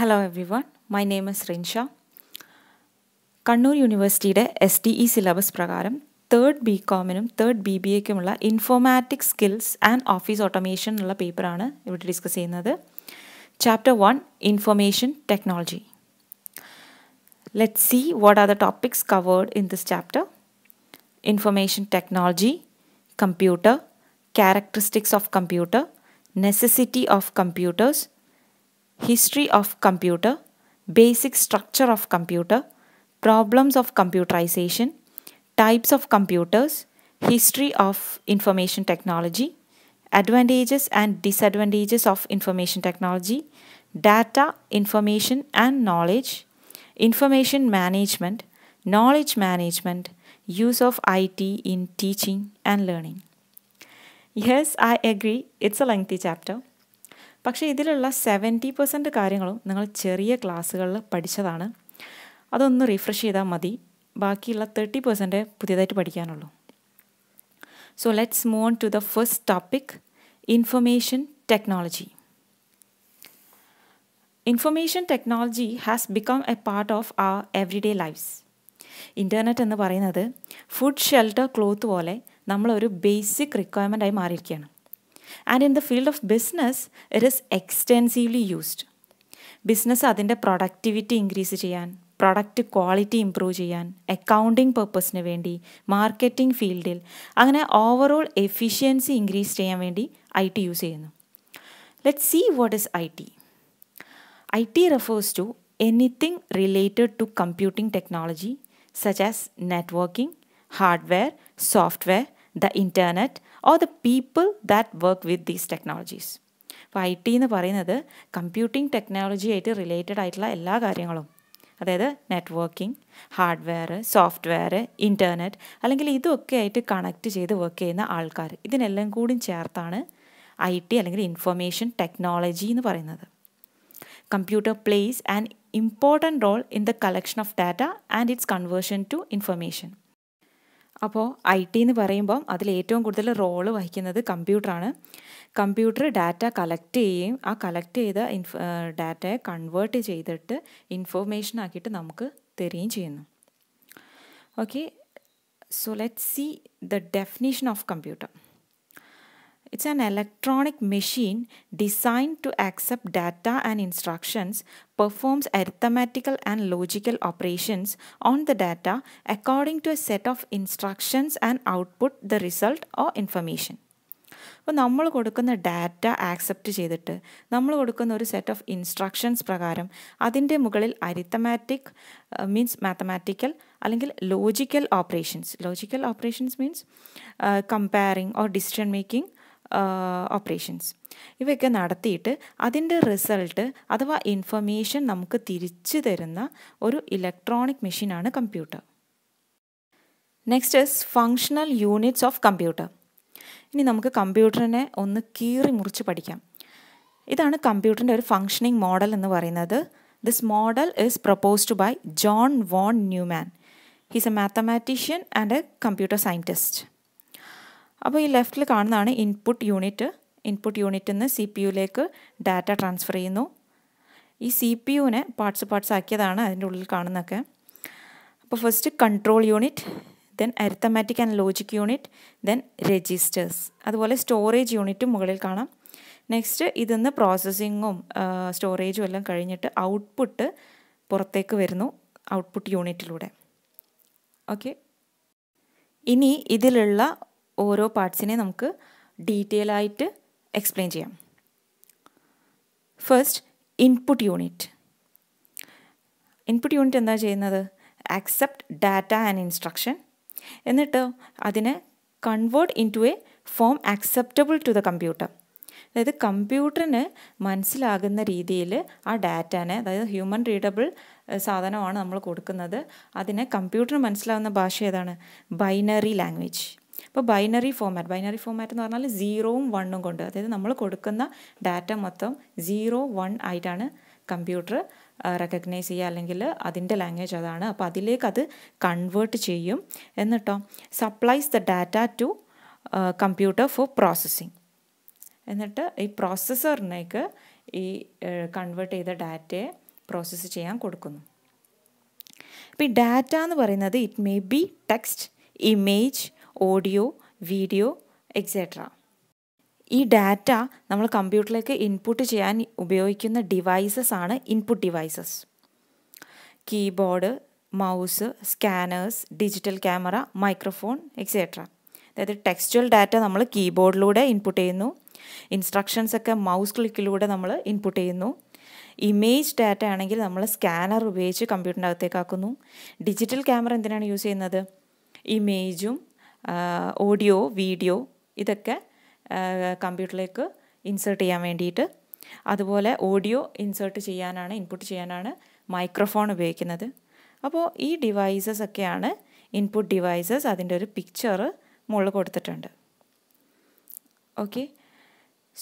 Hello everyone my name is Rinsha Kannur യൂണിവേഴ്സിറ്റിയുടെ S D E syllabus പ്രകാരം third B കോമിനും third B B എക്കുമുള്ള informatic skills and office automation എന്നുള്ള പേപ്പറാണ് ഇവിടെ ഡിസ്കസ് ചെയ്യുന്നത് chapter one information technology let see what are the topics covered in this chapter information technology computer characteristics of computer necessity of computers history of computer, basic structure of computer, problems of computerization, types of computers, history of information technology, advantages and disadvantages of information technology, data, information and knowledge, information management, knowledge management, use of IT in teaching and learning. Yes, I agree, it's a lengthy chapter. പക്ഷേ ഇതിലുള്ള seventy percent കാര്യങ്ങളും നിങ്ങൾ ചെറിയ ക്ലാസ്സുകളിൽ പഠിച്ചതാണ് അതൊന്ന് refresh ചെയ്താൽ മതി ബാക്കിയുള്ള തേർട്ടി പെർസെൻറ്റ് പുതിയതായിട്ട് പഠിക്കാനുള്ളൂ so let's move on to the first topic information technology information technology has become a part of uh every day life's internet എന്ന് പറയുന്നത് ഫുഡ് ഷെൽട്ടർ ക്ലോത്ത് പോലെ നമ്മളൊരു ബേസിക് ആയി മാറിയിരിക്കുകയാണ് and in the field of business it is extensively used business അതിൻ്റെ productivity increase ചെയ്യാൻ product quality improve ചെയ്യാൻ accounting പർപ്പസിന് വേണ്ടി മാർക്കറ്റിംഗ് ഫീൽഡിൽ അങ്ങനെ ഓവറോൾ എഫിഷ്യൻസി ഇൻക്രീസ് ചെയ്യാൻ വേണ്ടി ഐ ടി യൂസ് ചെയ്യുന്നു let see what is I T I T refers to anything related to computing technology such as networking hardware software the internet or the people that work with these technologies അപ്പോൾ I T എന്ന് പറയുന്നത് computing technology ആയിട്ട് related ആയിട്ടുള്ള എല്ലാ കാര്യങ്ങളും അതായത് networking hardware software internet അല്ലെങ്കിൽ ഇതൊക്കെ ആയിട്ട് കണക്ട് ചെയ്ത് വർക്ക് ചെയ്യുന്ന ആൾക്കാർ ഇതിനെല്ലാം കൂടി ചേർത്താണ് ഐ ടി അല്ലെങ്കിൽ ഇൻഫർമേഷൻ ടെക്നോളജി എന്ന് പറയുന്നത് computer plays and important role in the collection of data and its conversion to information അപ്പോൾ ഐ ടി എന്ന് പറയുമ്പം അതിൽ ഏറ്റവും കൂടുതൽ റോള് വഹിക്കുന്നത് കമ്പ്യൂട്ടറാണ് കമ്പ്യൂട്ടർ ഡാറ്റ കളക്ട് ചെയ്യുകയും ആ കളക്ട് ചെയ്ത ഇൻഫ ഡാറ്റയെ കൺവേർട്ട് ചെയ്തിട്ട് ഇൻഫോർമേഷൻ ആക്കിയിട്ട് നമുക്ക് തരികയും ചെയ്യുന്നു okay so let see the definition of computer It's an electronic machine designed to accept data and instructions, performs arithmetical and logical operations on the data according to a set of instructions and output the result or information. അപ്പോൾ നമ്മൾ കൊടുക്കുന്ന data accept ചെയ്തിട്ട് നമ്മൾ കൊടുക്കുന്ന ഒരു set of instructions പ്രകാരം അതിൻ്റെ മുകളിൽ അരിത്തമാറ്റിക് മീൻസ് മാത്തമാറ്റിക്കൽ അല്ലെങ്കിൽ logical operations logical operations means comparing or decision making operations ഇവയൊക്കെ നടത്തിയിട്ട് അതിൻ്റെ റിസൾട്ട് അഥവാ ഇൻഫർമേഷൻ നമുക്ക് തിരിച്ചു തരുന്ന ഒരു ഇലക്ട്രോണിക് മെഷീനാണ് computer next is functional units of computer ഇനി നമുക്ക് കമ്പ്യൂട്ടറിനെ ഒന്ന് കീറി മുറിച്ച് പഠിക്കാം ഇതാണ് കമ്പ്യൂട്ടറിൻ്റെ ഒരു ഫങ്ഷനിങ് മോഡൽ എന്ന് പറയുന്നത് this model is proposed by John von Neumann he's a mathematician and a computer scientist അപ്പോൾ ഈ ലെഫ്റ്റിൽ കാണുന്നതാണ് ഇൻപുട്ട് യൂണിറ്റ് ഇൻപുട്ട് യൂണിറ്റിൽ നിന്ന് സി പി യുലേക്ക് ഡാറ്റ ട്രാൻസ്ഫർ ചെയ്യുന്നു ഈ സി പി യുവിനെ പാർട്സ് പാർട്സ് ആക്കിയതാണ് അതിൻ്റെ ഉള്ളിൽ കാണുന്നതൊക്കെ അപ്പോൾ first control unit then arithmetic and logic unit then registers അതുപോലെ സ്റ്റോറേജ് യൂണിറ്റും മുകളിൽ കാണാം നെക്സ്റ്റ് ഇതിന്ന് പ്രോസസ്സിങ്ങും സ്റ്റോറേജും എല്ലാം കഴിഞ്ഞിട്ട് ഔട്ട്പുട്ട് പുറത്തേക്ക് വരുന്നു ഔട്ട്പുട്ട് യൂണിറ്റിലൂടെ ഓക്കെ ഇനി ഇതിലുള്ള ഓരോ പാർട്സിനെ നമുക്ക് ഡീറ്റെയിൽ ആയിട്ട് എക്സ്പ്ലെയിൻ ചെയ്യാം first input unit input unit എന്താ ചെയ്യുന്നത് ആക്സെപ്റ്റ് ഡാറ്റ ആൻഡ് ഇൻസ്ട്രക്ഷൻ എന്നിട്ട് അതിനെ convert into a form acceptable to the computer അതായത് കമ്പ്യൂട്ടറിന് മനസ്സിലാകുന്ന രീതിയിൽ ആ ഡാറ്റനെ അതായത് ഹ്യൂമൻ റീഡബിൾ സാധനമാണ് നമ്മൾ കൊടുക്കുന്നത് അതിനെ കമ്പ്യൂട്ടറിന് മനസ്സിലാകുന്ന ഭാഷ ഏതാണ് ബൈനറി ലാംഗ്വേജ് ഇപ്പോൾ ബൈനറി ഫോമാറ്റ് ബൈനറി ഫോമാറ്റ് എന്ന് പറഞ്ഞാൽ സീറോവും വണ്ണും കൊണ്ട് അതായത് നമ്മൾ കൊടുക്കുന്ന ഡാറ്റ മൊത്തം സീറോ വൺ ആയിട്ടാണ് കമ്പ്യൂട്ടർ റെക്കഗ്നൈസ് ചെയ്യുക അല്ലെങ്കിൽ അതിൻ്റെ ലാംഗ്വേജ് അതാണ് അപ്പോൾ അതിലേക്ക് അത് കൺവേർട്ട് ചെയ്യും എന്നിട്ടോ supplies the data to computer for processing എന്നിട്ട് ഈ പ്രോസസ്സറിനേക്ക് ഈ കൺവേർട്ട് ചെയ്ത ഡാറ്റയെ പ്രോസസ്സ് ചെയ്യാൻ കൊടുക്കുന്നു അപ്പോൾ ഈ ഡാറ്റ എന്ന് പറയുന്നത് it may be text image audio video etcetera ഈ ഡാറ്റ നമ്മൾ കമ്പ്യൂട്ടറിലേക്ക് ഇൻപുട്ട് ചെയ്യാൻ ഉപയോഗിക്കുന്ന ഡിവൈസസ് ആണ് input devices keyboard mouse scanners digital camera microphone etcetera അതായത് ടെക്സ്റ്റൽ ഡാറ്റ നമ്മൾ കീബോർഡിലൂടെ ഇൻപുട്ട് ചെയ്യുന്നു ഇൻസ്ട്രക്ഷൻസ് ഒക്കെ മൗസ് ക്ലിക്കിലൂടെ നമ്മൾ ഇൻപുട്ട് ചെയ്യുന്നു ഇമേജ് ഡാറ്റ ആണെങ്കിൽ നമ്മൾ സ്കാനർ ഉപയോഗിച്ച് കമ്പ്യൂട്ടറിൻ്റെ അകത്തേക്കാക്കുന്നു ഡിജിറ്റൽ ക്യാമറ എന്തിനാണ് യൂസ് ചെയ്യുന്നത് ഇമേജും ഓഡിയോ വീഡിയോ ഇതൊക്കെ കമ്പ്യൂട്ടറിലേക്ക് ഇൻസേർട്ട് ചെയ്യാൻ വേണ്ടിയിട്ട് അതുപോലെ ഓഡിയോ ഇൻസേർട്ട് ചെയ്യാനാണ് ഇൻപുട്ട് ചെയ്യാനാണ് മൈക്രോഫോൺ ഉപയോഗിക്കുന്നത് അപ്പോൾ ഈ ഡിവൈസസ് ഒക്കെയാണ് ഇൻപുട്ട് ഡിവൈസസ് അതിൻ്റെ ഒരു പിക്ചർ മുകളിൽ കൊടുത്തിട്ടുണ്ട് okay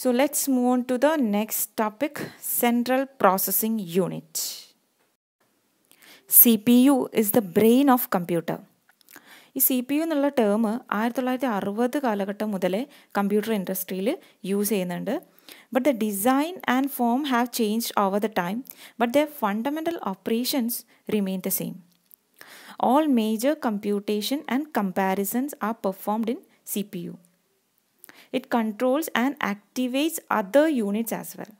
so let's move on to the next topic central processing unit C P U is the brain of computer ഈ സി പി യു എന്നുള്ള ടേം ആയിരത്തി തൊള്ളായിരത്തി അറുപത് കാലഘട്ടം മുതലേ കമ്പ്യൂട്ടർ ഇൻഡസ്ട്രിയിൽ യൂസ് ചെയ്യുന്നുണ്ട് but the design and form have change over the time but the fundamental operations remain the same all major computation and comparisons are performed in C P U it controls and activates other units as well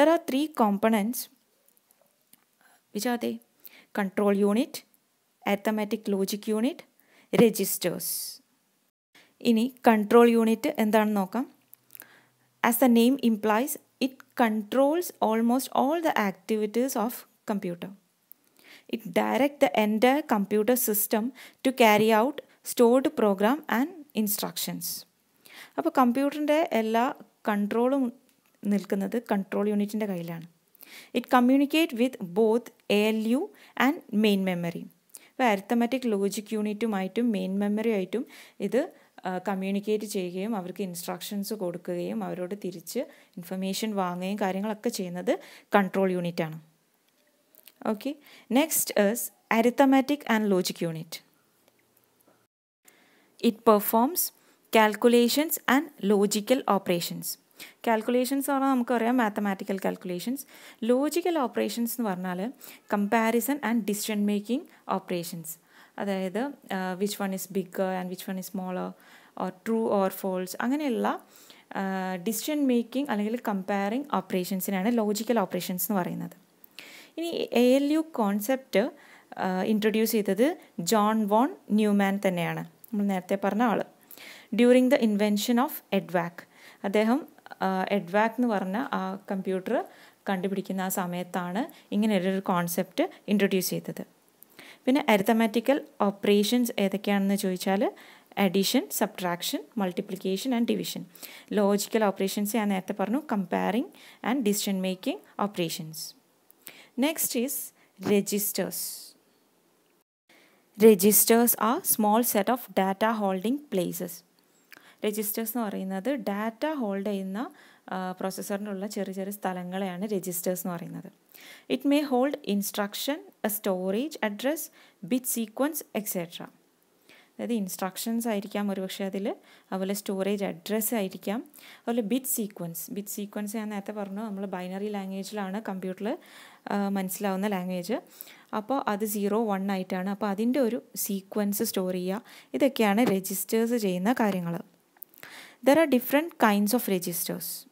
there are three components which are they control unit, arithmetic logic registers ഇനി control unit എന്താണെന്ന് നോക്കാം as the name implies it controls almost all the activities of computer it direct the എൻ്റെ computer system to carry out stored program and instructions അപ്പോൾ കമ്പ്യൂട്ടറിൻ്റെ എല്ലാ കൺട്രോളും നിൽക്കുന്നത് control യൂണിറ്റിൻ്റെ കയ്യിലാണ് it communicate with both A L U and main memory അപ്പോൾ arithmetic logic യൂണിറ്റുമായിട്ടും മെയിൻ മെമ്മറി ആയിട്ടും ഇത് കമ്മ്യൂണിക്കേറ്റ് ചെയ്യുകയും അവർക്ക് ഇൻസ്ട്രക്ഷൻസ് കൊടുക്കുകയും അവരോട് തിരിച്ച് ഇൻഫർമേഷൻ വാങ്ങുകയും കാര്യങ്ങളൊക്കെ ചെയ്യുന്നത് കൺട്രോൾ യൂണിറ്റാണ് okay next is arithmetic and logic unit it performs calculations and logical operations calculations എന്ന് പറഞ്ഞാൽ നമുക്കറിയാം മാത്തമാറ്റിക്കൽ കാൽക്കുലേഷൻസ് ലോജിക്കൽ ഓപ്പറേഷൻസ് എന്ന് പറഞ്ഞാൽ comparison and decision making operations അതായത് which one is big and which one is smaller or true or false അങ്ങനെയുള്ള decision uh, making അല്ലെങ്കിൽ comparing ഓപ്പറേഷൻസിനാണ് logical operations എന്ന് പറയുന്നത് ഇനി A L U concept introduce ചെയ്തത് ജോൺ വോൺ ന്യൂമാൻ തന്നെയാണ് നമ്മൾ നേരത്തെ പറഞ്ഞ ആൾ during the invention of EDVAC അദ്ദേഹം എഡ്വാക് എന്ന് പറഞ്ഞ ആ കമ്പ്യൂട്ടർ കണ്ടുപിടിക്കുന്ന ആ സമയത്താണ് ഇങ്ങനെ ഒരു കോൺസെപ്റ്റ് ഇൻട്രൊഡ്യൂസ് ചെയ്തത് പിന്നെ അരിത്തമാറ്റിക്കൽ ഓപ്പറേഷൻസ് ഏതൊക്കെയാണെന്ന് ചോദിച്ചാൽ addition subtraction multiplication and division logical operations ഞാൻ നേരത്തെ പറഞ്ഞു comparing and decision making operations next is registers registers a small set of data holding places registers എന്ന് പറയുന്നത് ഡാറ്റ ഹോൾഡ് ചെയ്യുന്ന പ്രോസസ്സറിനുള്ള ചെറിയ ചെറിയ സ്ഥലങ്ങളെയാണ് രജിസ്റ്റേഴ്സ് എന്ന് പറയുന്നത് it may hold instruction storage address bit sequence et cetera അതായത് ഇൻസ്ട്രക്ഷൻസ് ആയിരിക്കാം ഒരുപക്ഷെ അതിൽ അതുപോലെ സ്റ്റോറേജ് അഡ്രസ്സ് ആയിരിക്കാം അതുപോലെ ബിറ്റ് സീക്വൻസ് ബിറ്റ് സീക്വൻസ് ഞാൻ നേരത്തെ പറഞ്ഞു നമ്മൾ ബൈനറി ലാംഗ്വേജിലാണ് കമ്പ്യൂട്ടറിൽ മനസ്സിലാവുന്ന ലാംഗ്വേജ് അപ്പോൾ അത് സീറോ വൺ ആയിട്ടാണ് അപ്പോൾ അതിൻ്റെ ഒരു സീക്വൻസ് സ്റ്റോർ ചെയ്യുക ഇതൊക്കെയാണ് രജിസ്റ്റേഴ്സ് ചെയ്യുന്ന കാര്യങ്ങൾ There are different kinds of registers.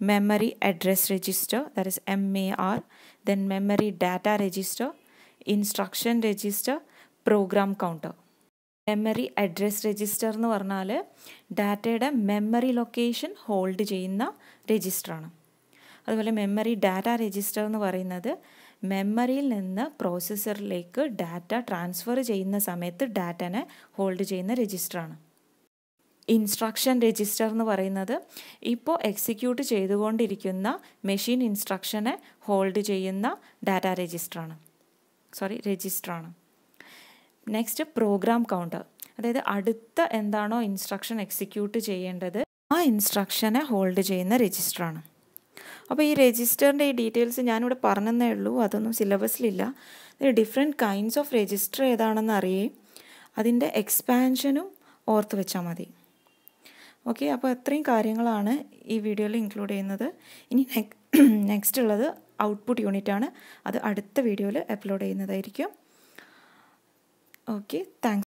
Memory address register, that is MAR, then memory data register, instruction register program counter memory address register എന്ന് പറഞ്ഞാൽ ഡാറ്റയുടെ മെമ്മറി ലൊക്കേഷൻ ഹോൾഡ് ചെയ്യുന്ന രജിസ്റ്ററാണ് അതുപോലെ മെമ്മറി ഡാറ്റ രജിസ്റ്റർ എന്ന് പറയുന്നത് മെമ്മറിയിൽ നിന്ന് പ്രോസസ്സറിലേക്ക് ഡാറ്റ ട്രാൻസ്ഫർ ചെയ്യുന്ന സമയത്ത് ഡാറ്റനെ ഹോൾഡ് ചെയ്യുന്ന രജിസ്റ്ററാണ് ഇൻസ്ട്രക്ഷൻ രജിസ്റ്റർ എന്ന് പറയുന്നത് ഇപ്പോൾ എക്സിക്യൂട്ട് ചെയ്തുകൊണ്ടിരിക്കുന്ന മെഷീൻ ഇൻസ്ട്രക്ഷനെ ഹോൾഡ് ചെയ്യുന്ന ഡാറ്റ രജിസ്റ്ററാണ് സോറി രജിസ്റ്ററാണ് നെക്സ്റ്റ് പ്രോഗ്രാം കൗണ്ടർ അതായത് അടുത്ത എന്താണോ ഇൻസ്ട്രക്ഷൻ എക്സിക്യൂട്ട് ചെയ്യേണ്ടത് ആ ഇൻസ്ട്രക്ഷനെ ഹോൾഡ് ചെയ്യുന്ന രജിസ്റ്ററാണ് അപ്പോൾ ഈ രജിസ്റ്ററിൻ്റെ ഈ ഡീറ്റെയിൽസ് ഞാനിവിടെ പറഞ്ഞതേ ഉള്ളൂ അതൊന്നും സിലബസിലില്ല ഡിഫറെൻ്റ് കൈൻഡ്സ് ഓഫ് രജിസ്റ്റർ ഏതാണെന്ന് അറിയേ അതിൻ്റെ എക്സ്പാൻഷനും ഓർത്ത് വെച്ചാൽ മതി ഓക്കെ അപ്പോൾ ഇത്രയും കാര്യങ്ങളാണ് ഈ വീഡിയോയിൽ ഇൻക്ലൂഡ് ചെയ്യുന്നത് ഇനി നെക്സ്റ്റ് ഉള്ളത് ഔട്ട്പുട്ട് യൂണിറ്റ് ആണ് അത് അടുത്ത വീഡിയോയിൽ അപ്ലോഡ് ചെയ്യുന്നതായിരിക്കും ഓക്കെ താങ്ക്